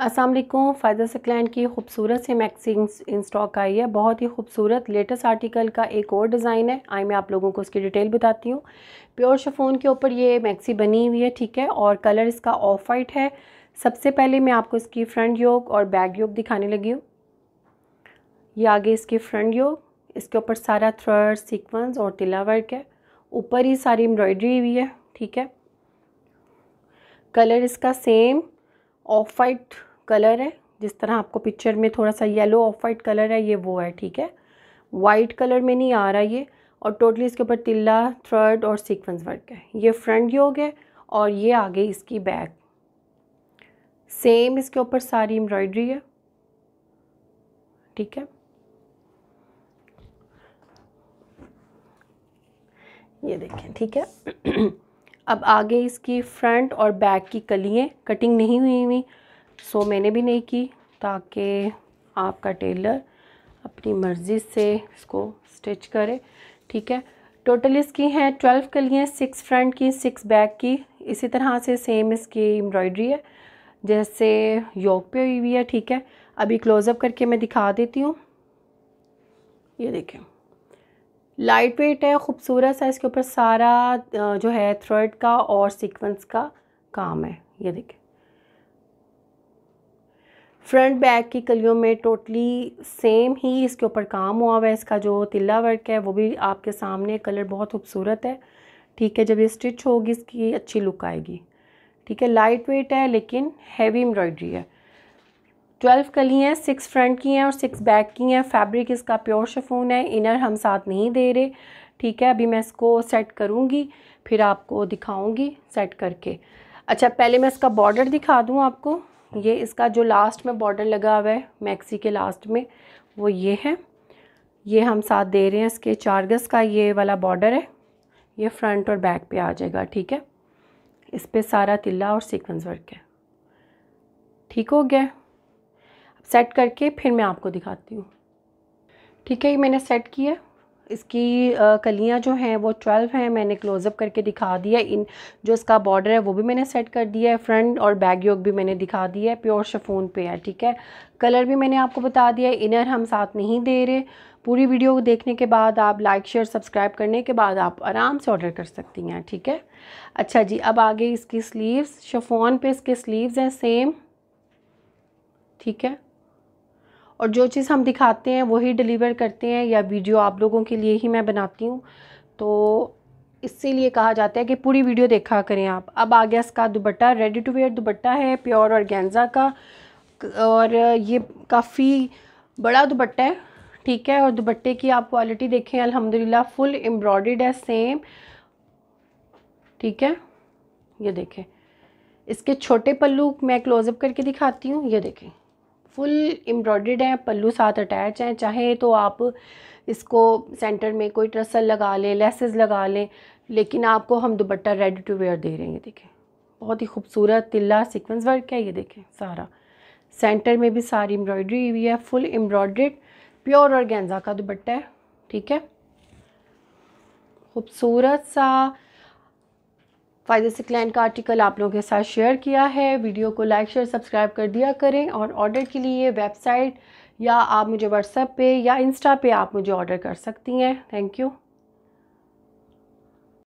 असलम फ़ायदा सकलैंड की खूबसूरत से मैक्सिंग्स इन स्टॉक आई है बहुत ही खूबसूरत लेटेस्ट आर्टिकल का एक और डिज़ाइन है आई मैं आप लोगों को उसकी डिटेल बताती हूँ प्योर शफोन के ऊपर ये मैक्सी बनी हुई है ठीक है और कलर इसका ऑफ वाइट है सबसे पहले मैं आपको इसकी फ्रंट योग और बैक योग दिखाने लगी हूँ ये आगे इसकी फ्रंट योग इसके ऊपर सारा थ्रर सिक्वेंस और तिला वर्क है ऊपर ही सारी एम्ब्रॉयडरी हुई है ठीक है कलर इसका सेम ऑफ वाइट कलर है जिस तरह आपको पिक्चर में थोड़ा सा येलो ऑफ वाइट कलर है ये वो है ठीक है वाइट कलर में नहीं आ रहा ये और टोटली इसके ऊपर तिल्ला थ्रेड और सीक्वेंस वर्क है ये फ्रंट योग है और ये आगे इसकी बैक सेम इसके ऊपर सारी एम्ब्रॉयडरी है ठीक है ये देखें ठीक है अब आगे इसकी फ्रंट और बैक की कलियाँ कटिंग नहीं हुई हुई सो मैंने भी नहीं की ताकि आपका टेलर अपनी मर्ज़ी से इसको स्टिच करे ठीक है टोटल इसकी हैं ट्वेल्व कलियाँ सिक्स फ्रंट की सिक्स बैक की इसी तरह से सेम इसकी एम्ब्रॉयडरी है जैसे योग पे हुई हुई है ठीक है अभी क्लोज़अप करके मैं दिखा देती हूँ ये देखें लाइट वेट है ख़ूबसूरत सा इसके ऊपर सारा जो है थ्रेड का और सीक्वेंस का काम है ये देखें फ्रंट बैक की कलियों में टोटली सेम ही इसके ऊपर काम हुआ हुआ है इसका जो तिल्ला वर्क है वो भी आपके सामने कलर बहुत खूबसूरत है ठीक है जब ये स्टिच होगी इसकी अच्छी लुक आएगी ठीक है लाइट वेट है लेकिन हैवी एम्ब्रॉयडरी है ट्वेल्व कली हैं सिक्स फ्रंट की हैं और सिक्स बैक की हैं फैब्रिक इसका प्योर शफून है इनर हम साथ नहीं दे रहे ठीक है अभी मैं इसको सेट करूँगी फिर आपको दिखाऊँगी सेट करके अच्छा पहले मैं इसका बॉर्डर दिखा दूँ आपको ये इसका जो लास्ट में बॉर्डर लगा हुआ है मैक्सी के लास्ट में वो ये है ये हम साथ दे रहे हैं इसके चार्गस का ये वाला बॉर्डर है ये फ्रंट और बैक पे आ जाएगा ठीक है इस पर सारा तिल्ला और सीक्वेंस वर्क है ठीक हो गया सेट करके फिर मैं आपको दिखाती हूँ ठीक है ये मैंने सेट किया इसकी कलियाँ जो हैं वो ट्वेल्व हैं मैंने क्लोज़अप करके दिखा दिया इन जो इसका बॉर्डर है वो भी मैंने सेट कर दिया है फ्रंट और बैक योग भी मैंने दिखा दिया है प्योर शफ़ोन पे है ठीक है कलर भी मैंने आपको बता दिया है इनर हम साथ नहीं दे रहे पूरी वीडियो देखने के बाद आप लाइक शेयर सब्सक्राइब करने के बाद आप आराम से ऑर्डर कर सकती हैं ठीक है अच्छा जी अब आगे इसकी स्लीव्स शफोन पे इसके स्लीव्स हैं सेम ठीक है और जो चीज़ हम दिखाते हैं वही डिलीवर करते हैं या वीडियो आप लोगों के लिए ही मैं बनाती हूँ तो इसीलिए कहा जाता है कि पूरी वीडियो देखा करें आप अब आ गया इसका दुपट्टा रेडी टू वेयर दुपट्टा है प्योर और गेंजा का और ये काफ़ी बड़ा दुपट्टा है ठीक है और दुपट्टे की आप क्वालिटी देखें अल्हम्दुलिल्लाह फुल एम्ब्रॉयड है सेम ठीक है ये देखें इसके छोटे पल्लू मैं क्लोजअप करके दिखाती हूँ ये देखें फुल एम्ब्रॉयड्रेड हैं पल्लू साथ अटैच हैं चाहे तो आप इसको सेंटर में कोई ट्रसल लगा लें लेसेस लगा लें लेकिन आपको हम दुपट्टा रेडी टू वेयर दे रहे हैं ये देखें बहुत ही खूबसूरत तिल्ला सीक्वेंस वर्क है ये देखें सारा सेंटर में भी सारी एम्ब्रॉयड्री हुई है फुल एम्ब्रॉयड्रेड प्योर और गेंजा का दुपट्टा है ठीक है खूबसूरत सा फ़ायदा से का आर्टिकल आप लोगों के साथ शेयर किया है वीडियो को लाइक शेयर सब्सक्राइब कर दिया करें और ऑर्डर के लिए वेबसाइट या आप मुझे व्हाट्सएप पे या इंस्टा पे आप मुझे ऑर्डर कर सकती हैं थैंक यू